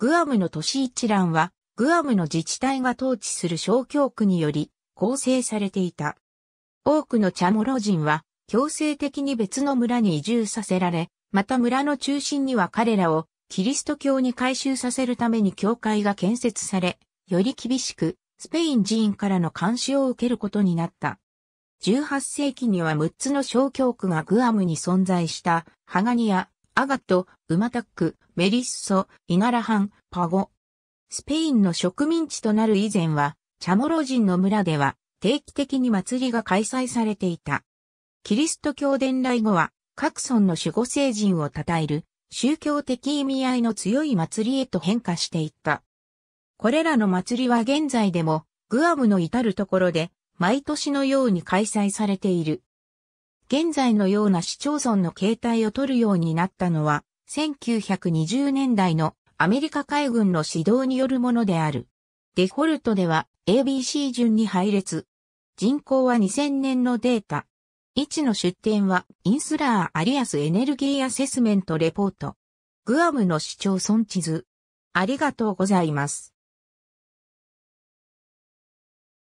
グアムの都市一覧は、グアムの自治体が統治する小教区により構成されていた。多くのチャモロ人は、強制的に別の村に移住させられ、また村の中心には彼らをキリスト教に改修させるために教会が建設され、より厳しくスペイン寺院からの監視を受けることになった。18世紀には6つの小教区がグアムに存在したハガニア、アガト、ウマタック、メリッソ、イナラハン、パゴ。スペインの植民地となる以前は、チャモロ人の村では定期的に祭りが開催されていた。キリスト教伝来後は、各村の守護聖人を称える宗教的意味合いの強い祭りへと変化していった。これらの祭りは現在でもグアムの至るところで毎年のように開催されている。現在のような市町村の形態を取るようになったのは、1920年代のアメリカ海軍の指導によるものである。デフォルトでは ABC 順に配列。人口は2000年のデータ。位置の出典はインスラーアリアスエネルギーアセスメントレポート。グアムの市町村地図。ありがとうございます。